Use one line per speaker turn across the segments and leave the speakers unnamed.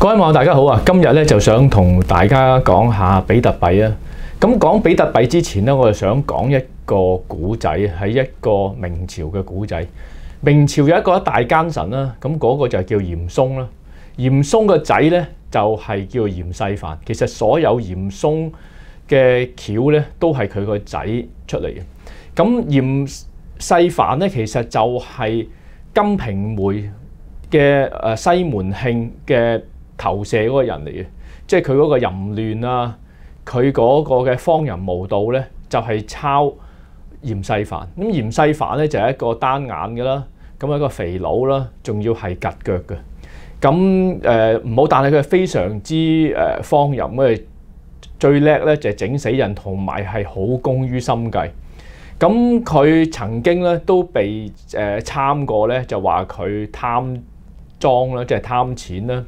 各位网友大家好啊，今日咧就想同大家讲下比特币啊。咁讲比特币之前咧，我就想讲一个古仔，系一个明朝嘅古仔。明朝有一个大奸臣啦，咁嗰个就叫严嵩啦。严嵩个仔咧就系叫严世蕃，其实所有严嵩嘅桥咧都系佢个仔出嚟嘅。咁严世蕃咧其实就系《金瓶梅》嘅诶西门庆嘅。投射嗰個人嚟嘅，即係佢嗰個淫亂啊，佢嗰個嘅荒淫無道咧，就係抄嚴世凡。咁嚴世凡咧就係一個單眼嘅啦，咁一個肥佬啦，仲要係及腳嘅。咁誒唔好，但係佢係非常之誒荒淫嘅，最叻咧就係整死人，同埋係好功於心計。咁佢曾經咧都被誒參過咧，就話佢貪裝啦，即係貪錢啦。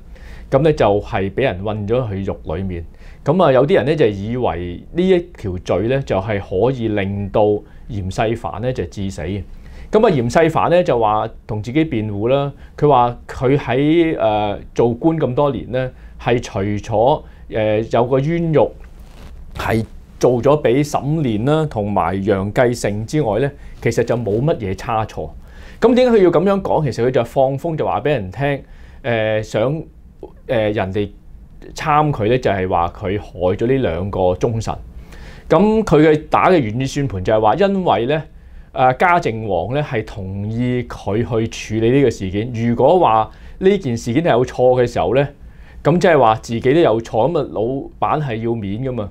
咁咧就係俾人韞咗去肉裏面。咁啊有啲人咧就以為呢一條罪咧就係可以令到嚴世凡咧就致死咁啊嚴世凡咧就話同自己辯護啦，佢話佢喺做官咁多年咧，係除咗誒有個冤獄係做咗俾沈煉啦同埋楊繼盛之外咧，其實就冇乜嘢差錯。咁點解佢要咁樣講？其實佢就放風就話俾人聽誒想。誒人哋參佢咧，就係話佢害咗呢兩個忠臣。咁佢嘅打嘅圓意算判就係話，因為咧誒嘉靖王咧係同意佢去處理呢個事件。如果話呢件事件有錯嘅時候咧，咁即係話自己都有錯，咁啊，老闆係要面噶嘛。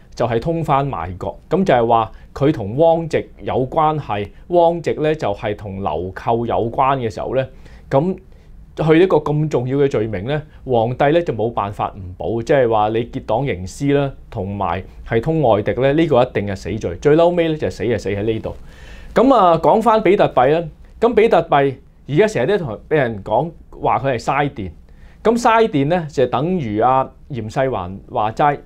就係通翻賣國，咁就係話佢同汪直有關係，汪直咧就係同流寇有關嘅時候咧，咁去一個咁重要嘅罪名咧，皇帝咧就冇辦法唔保，即係話你結黨營私啦，同埋係通外敵咧，呢個一定係死罪。最嬲尾咧就死就死喺呢度。咁啊講翻比特幣啦，咁比特幣而家成日都同俾人講話佢係嘥電，咁嘥電咧就等於阿嚴世環話齋。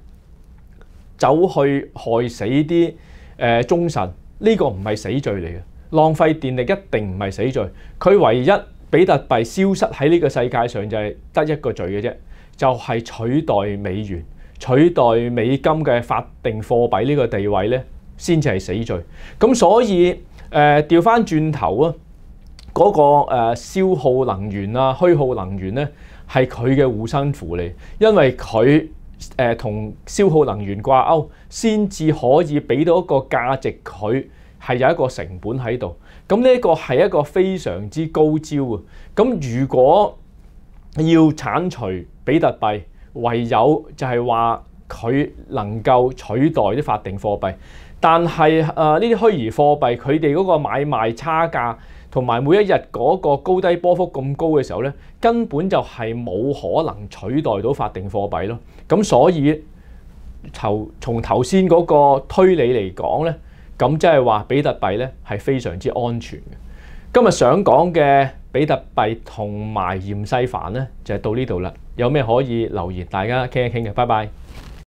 走去害死啲誒忠臣，呢個唔係死罪嚟嘅，浪費電力一定唔係死罪。佢唯一比特幣消失喺呢個世界上就係得一個罪嘅啫，就係取代美元、取代美金嘅法定貨幣呢個地位咧，先至係死罪。咁所以誒調翻轉頭啊，嗰個消耗能源啊、虛耗能源咧，係佢嘅護身符嚟，因為佢。誒同消耗能源掛鈎，先至可以俾到一個價值佢係有一個成本喺度。咁呢一個係一個非常之高招啊！咁如果要剷除比特幣，唯有就係話。佢能夠取代啲法定貨幣，但係誒呢啲虛擬貨幣，佢哋嗰個買賣差價同埋每一日嗰個高低波幅咁高嘅時候咧，根本就係冇可能取代到法定貨幣咯。咁所以頭從頭先嗰個推理嚟講咧，咁即係話比特幣咧係非常之安全嘅。今日想講嘅比特幣同埋鹽西凡咧，就係到呢度啦。有咩可以留言，大家傾一傾嘅，拜拜。